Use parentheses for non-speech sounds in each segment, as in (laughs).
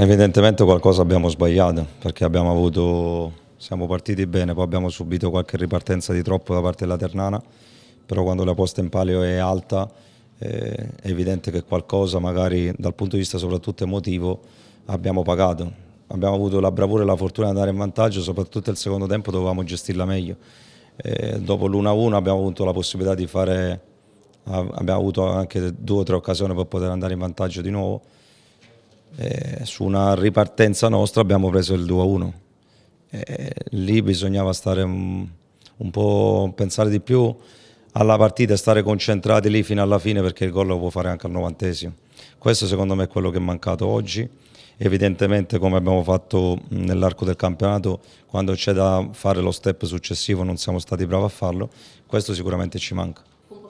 Evidentemente qualcosa abbiamo sbagliato perché abbiamo avuto, siamo partiti bene, poi abbiamo subito qualche ripartenza di troppo da parte della Ternana, però quando la posta in palio è alta eh, è evidente che qualcosa magari dal punto di vista soprattutto emotivo abbiamo pagato. Abbiamo avuto la bravura e la fortuna di andare in vantaggio, soprattutto nel secondo tempo dovevamo gestirla meglio. Eh, dopo l'1-1 abbiamo avuto la possibilità di fare, abbiamo avuto anche due o tre occasioni per poter andare in vantaggio di nuovo eh, su una ripartenza nostra abbiamo preso il 2-1. a Eh, lì bisognava stare un, un, po', pensare di più alla partita e stare concentrati lì fino alla fine perché il gol lo può fare anche al novantesimo. Questo secondo me è quello che è mancato oggi. Evidentemente come abbiamo fatto nell'arco del campionato, quando c'è da fare lo step successivo non siamo stati bravi a farlo, questo sicuramente ci manca.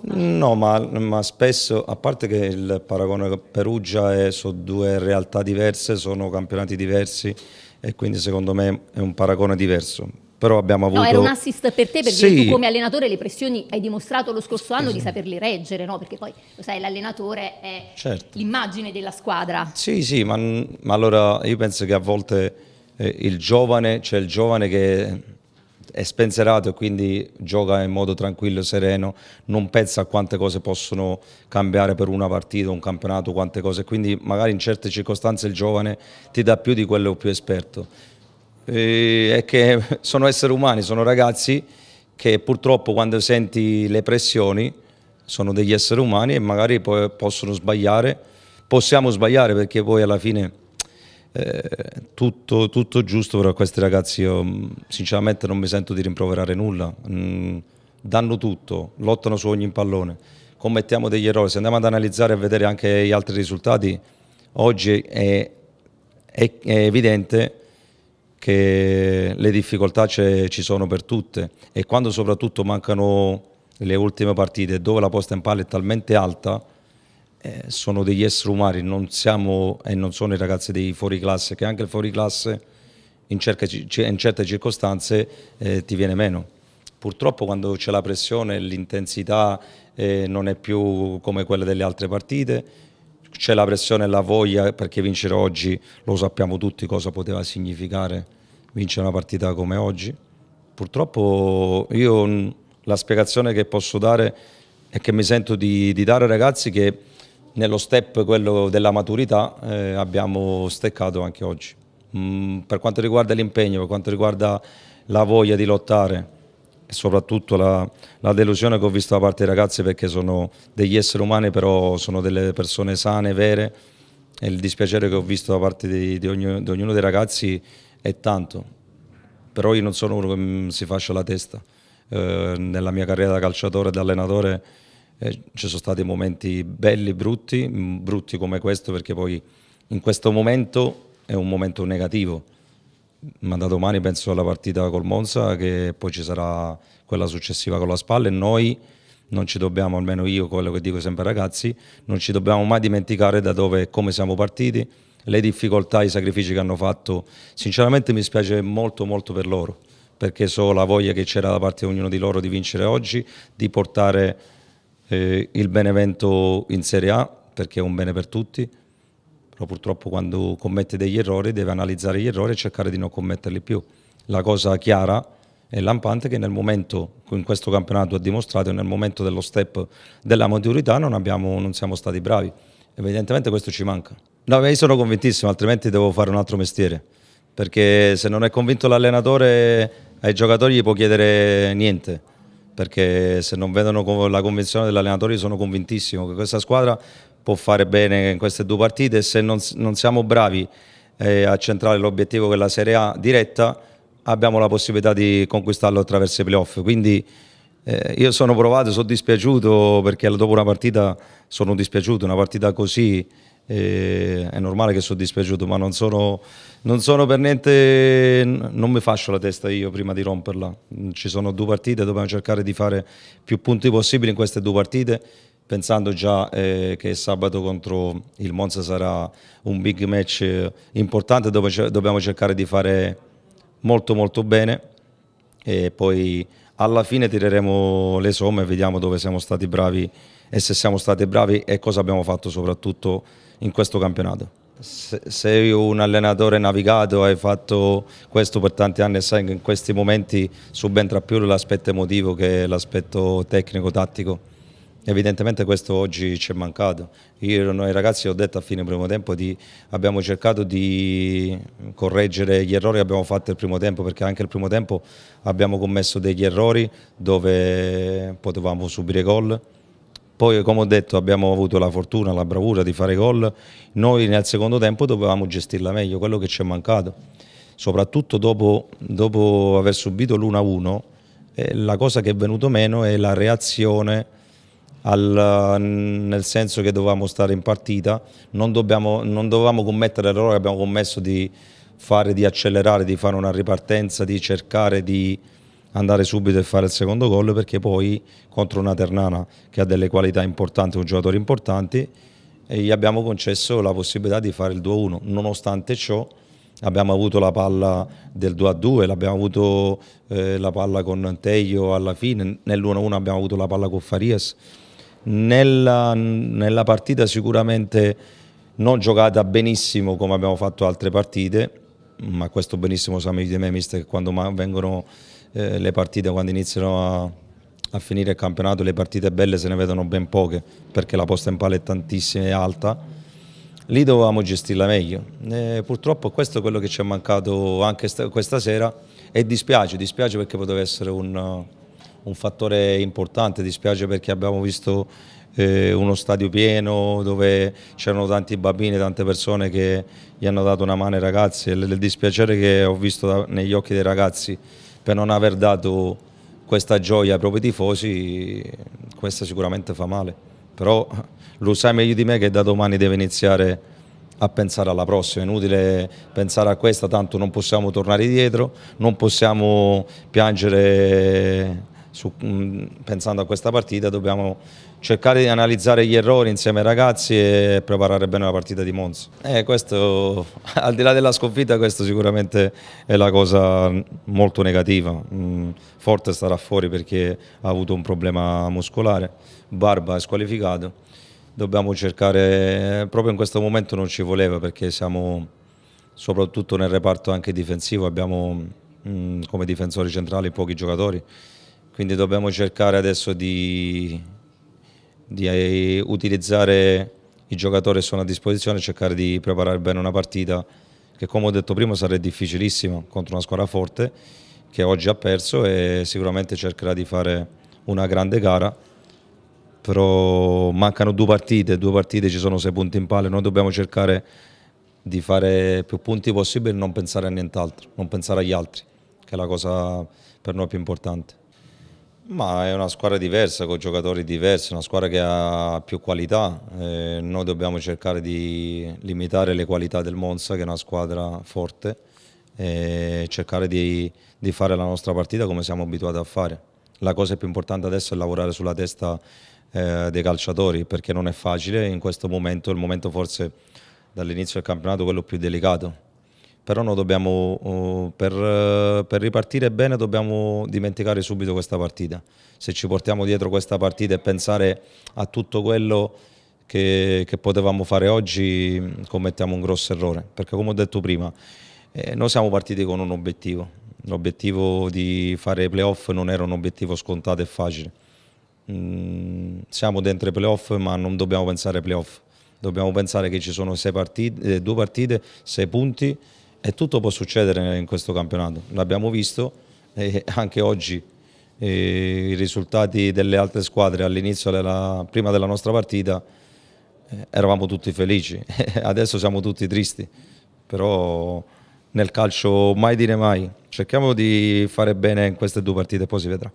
No, ma, ma, spesso, a parte che il paragone con Perugia è, su due realtà diverse, sono campionati diversi e quindi secondo me è un paragone diverso. Però abbiamo avuto... No, era un assist per te perché sì. tu come allenatore le pressioni hai dimostrato lo scorso anno di esatto. saperle reggere, no? Perché poi, lo sai, l'allenatore è certo. l'immagine della squadra. Sì, sì, ma, ma, allora io penso che a volte eh, il giovane, c'è cioè il giovane che è spensierato e quindi gioca in modo tranquillo e sereno, non pensa a quante cose possono cambiare per una partita, un campionato, quante cose, quindi magari in certe circostanze il giovane ti dà più di quello più esperto. E è che (laughs) sono esseri umani, sono ragazzi che purtroppo quando senti le pressioni sono degli esseri umani e magari possono sbagliare, possiamo sbagliare perché poi alla fine eh, tutto, tutto, giusto, però questi ragazzi io mm, sinceramente non mi sento di rimproverare nulla, mm, danno tutto, lottano su ogni pallone, commettiamo degli errori, se andiamo ad analizzare e vedere anche gli altri risultati, oggi è, è, è evidente che le difficoltà ci sono per tutte e quando soprattutto mancano le ultime partite dove la posta in palla è talmente alta eh, sono degli esseri umani, non siamo e non sono i ragazzi dei fuoriclasse, che anche il fuoriclasse in, cerca, in certe circostanze eh, ti viene meno. Purtroppo quando c'è la pressione l'intensità eh, non è più come quella delle altre partite, c'è la pressione e la voglia perché vincere oggi lo sappiamo tutti cosa poteva significare vincere una partita come oggi. Purtroppo io la spiegazione che posso dare è che mi sento di, di dare ai ragazzi che nello step quello della maturità eh, abbiamo steccato anche oggi. Mm, per quanto riguarda l'impegno, per quanto riguarda la voglia di lottare e soprattutto la, la, delusione che ho visto da parte dei ragazzi perché sono degli esseri umani però sono delle persone sane, vere e il dispiacere che ho visto da parte di, di, ogni, di ognuno dei ragazzi è tanto. Però io non sono uno che mm, si faccia la testa. Eh, nella mia carriera da calciatore e da allenatore eh, ci sono stati momenti belli brutti, brutti come questo perché poi in questo momento è un momento negativo, ma da domani penso alla partita col Monza che poi ci sarà quella successiva con la spalla e noi non ci dobbiamo, almeno io quello che dico sempre ai ragazzi, non ci dobbiamo mai dimenticare da dove e come siamo partiti, le difficoltà, i sacrifici che hanno fatto, sinceramente mi spiace molto molto per loro, perché so la voglia che c'era da parte di ognuno di loro di vincere oggi, di portare eh, il Benevento in Serie A perché è un bene per tutti, però purtroppo quando commette degli errori deve analizzare gli errori e cercare di non commetterli più. La cosa chiara e lampante che nel momento, in questo campionato ha dimostrato, nel momento dello step della maturità non, abbiamo, non siamo stati bravi. Evidentemente questo ci manca. No, io sono convintissimo, altrimenti devo fare un altro mestiere, perché se non è convinto l'allenatore ai giocatori gli può chiedere niente perché se non vedono la convinzione dell'allenatore sono convintissimo che questa squadra può fare bene in queste due partite se non, non siamo bravi eh, a centrare l'obiettivo che è la Serie A diretta abbiamo la possibilità di conquistarlo attraverso i playoff quindi eh, io sono provato, sono dispiaciuto perché dopo una partita sono dispiaciuto, una partita così e è normale che sono dispiaciuto, ma non sono, non sono, per niente, non mi faccio la testa io prima di romperla. Ci sono due partite, dobbiamo cercare di fare più punti possibili in queste due partite, pensando già eh, che sabato contro il Monza sarà un big match importante dove dobbiamo cercare di fare molto molto bene e poi alla fine tireremo le somme e vediamo dove siamo stati bravi e se siamo stati bravi e cosa abbiamo fatto soprattutto in questo campionato. sei un allenatore navigato, hai fatto questo per tanti anni e sai che in questi momenti subentra più l'aspetto emotivo che l'aspetto tecnico-tattico. Evidentemente questo oggi ci è mancato. Io noi ragazzi ho detto a fine primo tempo di, abbiamo cercato di correggere gli errori che abbiamo fatto il primo tempo perché anche il primo tempo abbiamo commesso degli errori dove potevamo subire gol poi, come ho detto, abbiamo avuto la fortuna, la bravura di fare gol. Noi nel secondo tempo dovevamo gestirla meglio, quello che ci è mancato. Soprattutto dopo, dopo aver subito l'1-1, eh, la cosa che è venuto meno è la reazione al, nel senso che dovevamo stare in partita, non, dobbiamo, non dovevamo commettere l'errore che abbiamo commesso di fare, di accelerare, di fare una ripartenza, di cercare di andare subito e fare il secondo gol perché poi contro una Ternana che ha delle qualità importanti, un giocatore importante, gli abbiamo concesso la possibilità di fare il 2-1. Nonostante ciò abbiamo avuto la palla del 2-2, l'abbiamo avuto eh, la palla con Teglio alla fine, nell'1-1 abbiamo avuto la palla con Farias. Nella, nella partita sicuramente non giocata benissimo come abbiamo fatto altre partite, ma questo benissimo sa meglio di me, mister, che quando vengono eh, le partite quando iniziano a, a, finire il campionato, le partite belle se ne vedono ben poche perché la posta in palla è tantissima e alta. Lì dovevamo gestirla meglio. E eh, purtroppo questo è quello che ci è mancato anche questa sera e dispiace, dispiace perché poteva essere un, un fattore importante, dispiace perché abbiamo visto eh, uno stadio pieno dove c'erano tanti bambini, tante persone che gli hanno dato una mano ai ragazzi, il, il dispiacere che ho visto da, negli occhi dei ragazzi per non aver dato questa gioia ai propri tifosi, questa sicuramente fa male. Però lo sai meglio di me che da domani deve iniziare a pensare alla prossima, è inutile pensare a questa, tanto non possiamo tornare dietro, non possiamo piangere su, pensando a questa partita, dobbiamo cercare di analizzare gli errori insieme ai ragazzi e preparare bene la partita di Monza. E eh, questo, (laughs) al di là della sconfitta, questo sicuramente è la cosa molto negativa. Mm, forte starà fuori perché ha avuto un problema muscolare, Barba è squalificato. Dobbiamo cercare, proprio in questo momento non ci voleva perché siamo soprattutto nel reparto anche difensivo, abbiamo mm, come difensori centrali pochi giocatori, quindi dobbiamo cercare adesso di di eh, utilizzare i giocatori che sono a disposizione e cercare di preparare bene una partita che come ho detto prima sarà difficilissima contro una squadra forte che oggi ha perso e sicuramente cercherà di fare una grande gara però mancano due partite, due partite ci sono sei punti in palla, noi dobbiamo cercare di fare più punti possibile e non pensare a nient'altro, non pensare agli altri, che è la cosa per noi più importante. Ma è una squadra diversa, con giocatori diversi, una squadra che ha più qualità. Eh, noi dobbiamo cercare di limitare le qualità del Monza, che è una squadra forte, e cercare di, di fare la nostra partita come siamo abituati a fare. La cosa più importante adesso è lavorare sulla testa eh, dei calciatori, perché non è facile in questo momento, il momento forse dall'inizio del campionato quello più delicato però no, dobbiamo, uh, per, eh, per, ripartire bene dobbiamo dimenticare subito questa partita. Se ci portiamo dietro questa partita e pensare a tutto quello che, che potevamo fare oggi, mm, commettiamo un grosso errore, perché come ho detto prima, eh, noi siamo partiti con un obiettivo, l'obiettivo di fare i playoff non era un obiettivo scontato e facile. Mm, siamo dentro i playoff ma non dobbiamo pensare ai playoff, dobbiamo pensare che ci sono partite, eh, due partite, sei punti e tutto può succedere in questo campionato, l'abbiamo visto e anche oggi eh, i risultati delle altre squadre all'inizio, della, prima della nostra partita, eh, eravamo tutti felici, (laughs) adesso siamo tutti tristi, però nel calcio mai dire mai, cerchiamo di fare bene in queste due partite e poi si vedrà.